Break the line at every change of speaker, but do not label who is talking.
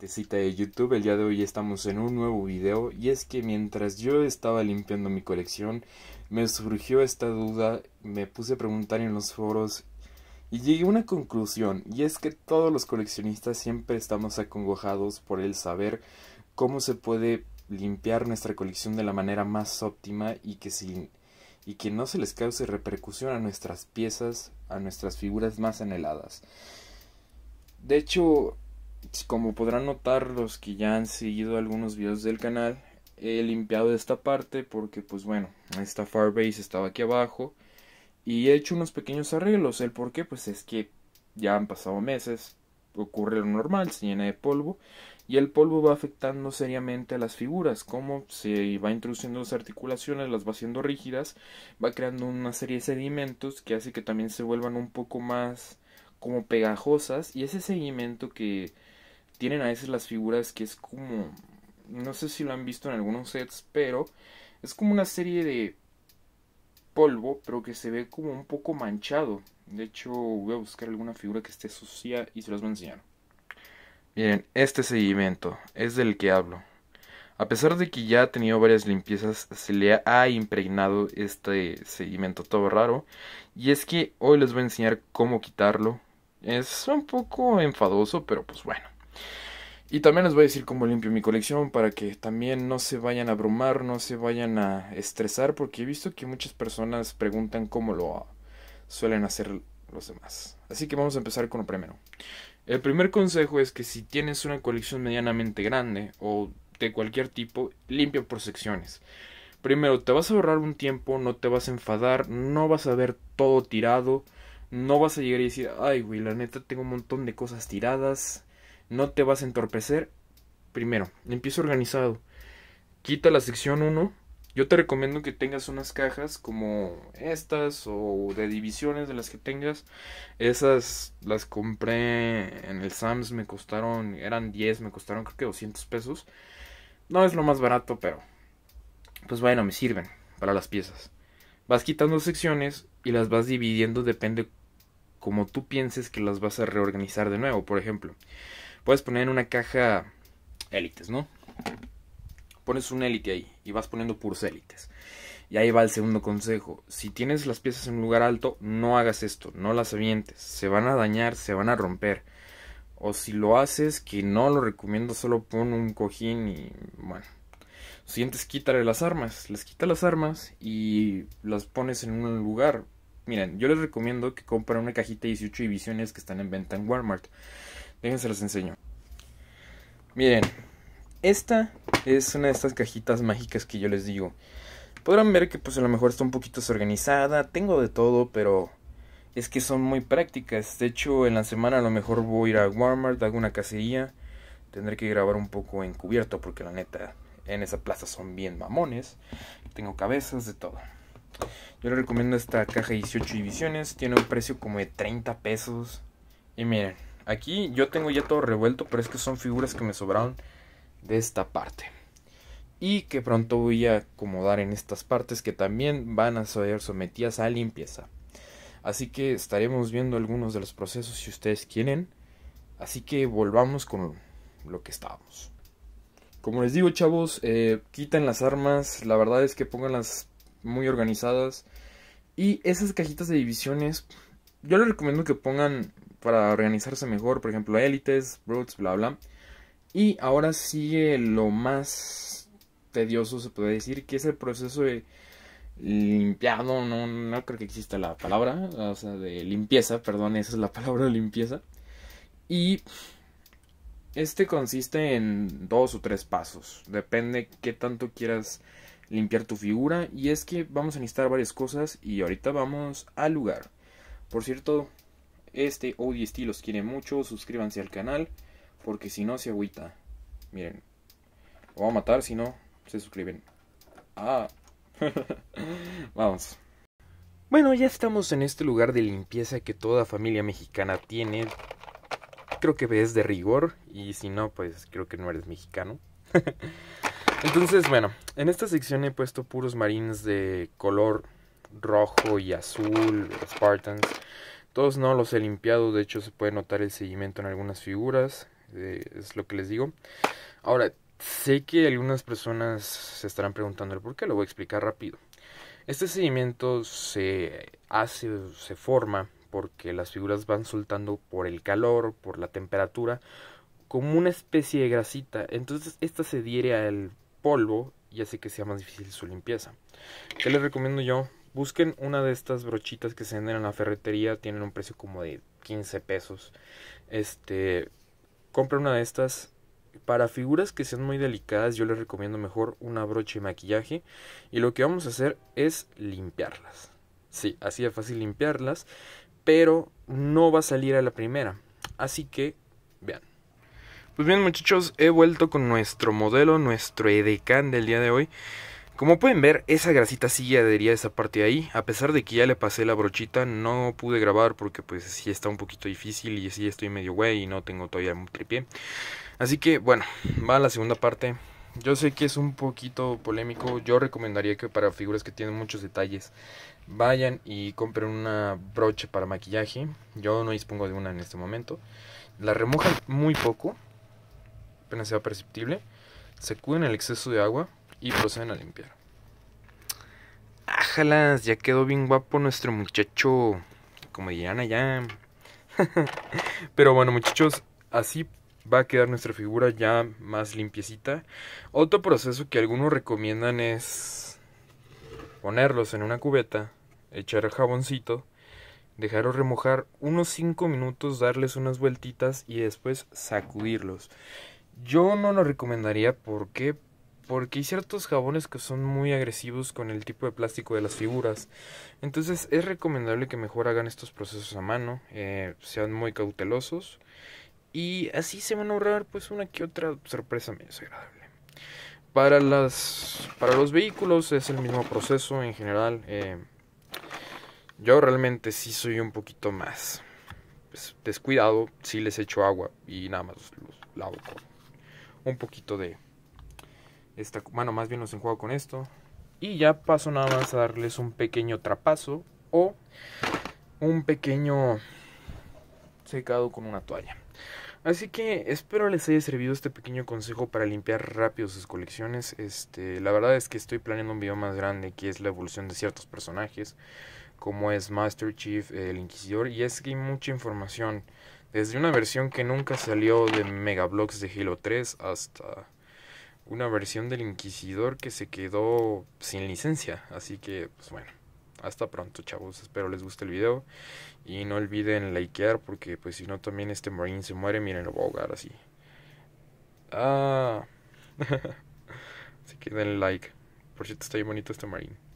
de cita de YouTube, el día de hoy estamos en un nuevo video y es que mientras yo estaba limpiando mi colección me surgió esta duda, me puse a preguntar en los foros y llegué a una conclusión y es que todos los coleccionistas siempre estamos acongojados por el saber cómo se puede limpiar nuestra colección de la manera más óptima y que sin y que no se les cause repercusión a nuestras piezas, a nuestras figuras más anheladas. De hecho, como podrán notar los que ya han seguido algunos videos del canal, he limpiado esta parte porque pues bueno, esta Firebase estaba aquí abajo y he hecho unos pequeños arreglos. El por qué pues es que ya han pasado meses, ocurre lo normal, se llena de polvo y el polvo va afectando seriamente a las figuras, como se va introduciendo las articulaciones, las va haciendo rígidas, va creando una serie de sedimentos que hace que también se vuelvan un poco más como pegajosas y ese sedimento que tienen a veces las figuras que es como... No sé si lo han visto en algunos sets, pero es como una serie de polvo, pero que se ve como un poco manchado. De hecho, voy a buscar alguna figura que esté sucia y se las voy a enseñar. Miren, este seguimiento es del que hablo. A pesar de que ya ha tenido varias limpiezas, se le ha impregnado este seguimiento todo raro. Y es que hoy les voy a enseñar cómo quitarlo. Es un poco enfadoso, pero pues bueno. Y también les voy a decir cómo limpio mi colección para que también no se vayan a abrumar, no se vayan a estresar, porque he visto que muchas personas preguntan cómo lo suelen hacer los demás. Así que vamos a empezar con lo primero. El primer consejo es que si tienes una colección medianamente grande o de cualquier tipo, limpia por secciones. Primero, te vas a ahorrar un tiempo, no te vas a enfadar, no vas a ver todo tirado, no vas a llegar y decir, ay, güey, la neta tengo un montón de cosas tiradas, no te vas a entorpecer. Primero, empiezo organizado. Quita la sección 1. Yo te recomiendo que tengas unas cajas como estas o de divisiones de las que tengas. Esas las compré en el Sams, me costaron, eran 10, me costaron creo que 200 pesos. No es lo más barato, pero pues bueno, me sirven para las piezas. Vas quitando secciones y las vas dividiendo depende como tú pienses que las vas a reorganizar de nuevo, por ejemplo puedes poner en una caja élites, ¿no? Pones un élite ahí y vas poniendo puros élites. Y ahí va el segundo consejo. Si tienes las piezas en un lugar alto, no hagas esto, no las avientes. Se van a dañar, se van a romper. O si lo haces, que no lo recomiendo, solo pon un cojín y bueno. siguiente es quítale las armas. Les quita las armas y las pones en un lugar. Miren, yo les recomiendo que compren una cajita 18 divisiones que están en venta en Walmart. Déjense los enseño. Miren, esta es una de estas cajitas mágicas que yo les digo. Podrán ver que pues a lo mejor está un poquito desorganizada, tengo de todo, pero es que son muy prácticas. De hecho, en la semana a lo mejor voy a ir a Walmart, hago una cacería. Tendré que grabar un poco encubierto porque la neta en esa plaza son bien mamones. Tengo cabezas de todo. Yo les recomiendo esta caja 18 divisiones, tiene un precio como de 30 pesos. Y miren, Aquí yo tengo ya todo revuelto, pero es que son figuras que me sobraron de esta parte. Y que pronto voy a acomodar en estas partes que también van a ser sometidas a limpieza. Así que estaremos viendo algunos de los procesos si ustedes quieren. Así que volvamos con lo que estábamos. Como les digo chavos, eh, quiten las armas, la verdad es que pónganlas muy organizadas. Y esas cajitas de divisiones, yo les recomiendo que pongan para organizarse mejor, por ejemplo, élites, Brutes... bla, bla. Y ahora sigue lo más tedioso, se puede decir, que es el proceso de limpiado, no, no creo que exista la palabra, o sea, de limpieza, perdón, esa es la palabra limpieza. Y este consiste en dos o tres pasos, depende qué tanto quieras limpiar tu figura y es que vamos a necesitar varias cosas y ahorita vamos al lugar. Por cierto, este ODST los quiere mucho. Suscríbanse al canal. Porque si no, se agüita. Miren. Lo voy a matar si no se suscriben. Ah. Vamos. Bueno, ya estamos en este lugar de limpieza que toda familia mexicana tiene. Creo que ves de rigor. Y si no, pues creo que no eres mexicano. Entonces, bueno, en esta sección he puesto puros marines de color rojo y azul, Spartans no los he limpiado, de hecho se puede notar el seguimiento en algunas figuras, eh, es lo que les digo. Ahora, sé que algunas personas se estarán preguntando el por qué, lo voy a explicar rápido. Este seguimiento se hace, se forma porque las figuras van soltando por el calor, por la temperatura, como una especie de grasita. Entonces esta se diere al polvo y hace que sea más difícil su limpieza. ¿Qué les recomiendo yo? Busquen una de estas brochitas que se venden en la ferretería, tienen un precio como de 15 pesos. Este, compren una de estas. Para figuras que sean muy delicadas, yo les recomiendo mejor una brocha de maquillaje. Y lo que vamos a hacer es limpiarlas. Sí, así de fácil limpiarlas, pero no va a salir a la primera. Así que, vean. Pues bien muchachos, he vuelto con nuestro modelo, nuestro edecán del día de hoy. Como pueden ver, esa grasita sí adhería a esa parte de ahí. A pesar de que ya le pasé la brochita, no pude grabar porque pues sí está un poquito difícil y sí estoy medio güey y no tengo todavía un tripié. Así que bueno, va a la segunda parte. Yo sé que es un poquito polémico. Yo recomendaría que para figuras que tienen muchos detalles vayan y compren una broche para maquillaje. Yo no dispongo de una en este momento. La remojan muy poco, apenas sea perceptible. Sacuden el exceso de agua y proceden pues, a limpiar. ¡Ájalas! Ya quedó bien guapo nuestro muchacho. Como dirán allá. Pero bueno, muchachos, así va a quedar nuestra figura ya más limpiecita. Otro proceso que algunos recomiendan es ponerlos en una cubeta, echar jaboncito, dejarlos remojar unos 5 minutos, darles unas vueltitas y después sacudirlos. Yo no lo recomendaría, porque porque hay ciertos jabones que son muy agresivos con el tipo de plástico de las figuras. Entonces es recomendable que mejor hagan estos procesos a mano, eh, sean muy cautelosos y así se van a ahorrar pues una que otra sorpresa menos agradable. Para, las, para los vehículos es el mismo proceso en general. Eh, yo realmente sí soy un poquito más pues, descuidado, sí les echo agua y nada más los lavo con un poquito de esta bueno, más bien los enjuago con esto. Y ya paso nada más a darles un pequeño trapazo o un pequeño secado con una toalla. Así que espero les haya servido este pequeño consejo para limpiar rápido sus colecciones. Este, la verdad es que estoy planeando un video más grande que es la evolución de ciertos personajes, como es Master Chief, el Inquisidor, y es que hay mucha información, desde una versión que nunca salió de Megablocks de Halo 3 hasta una versión del Inquisidor que se quedó sin licencia. Así que, pues bueno, hasta pronto chavos, espero les guste el video. Y no olviden likear porque pues si no también este Marine se muere, miren, lo voy a ahogar así. Ah, así que den like. Por cierto, está bien bonito este marín.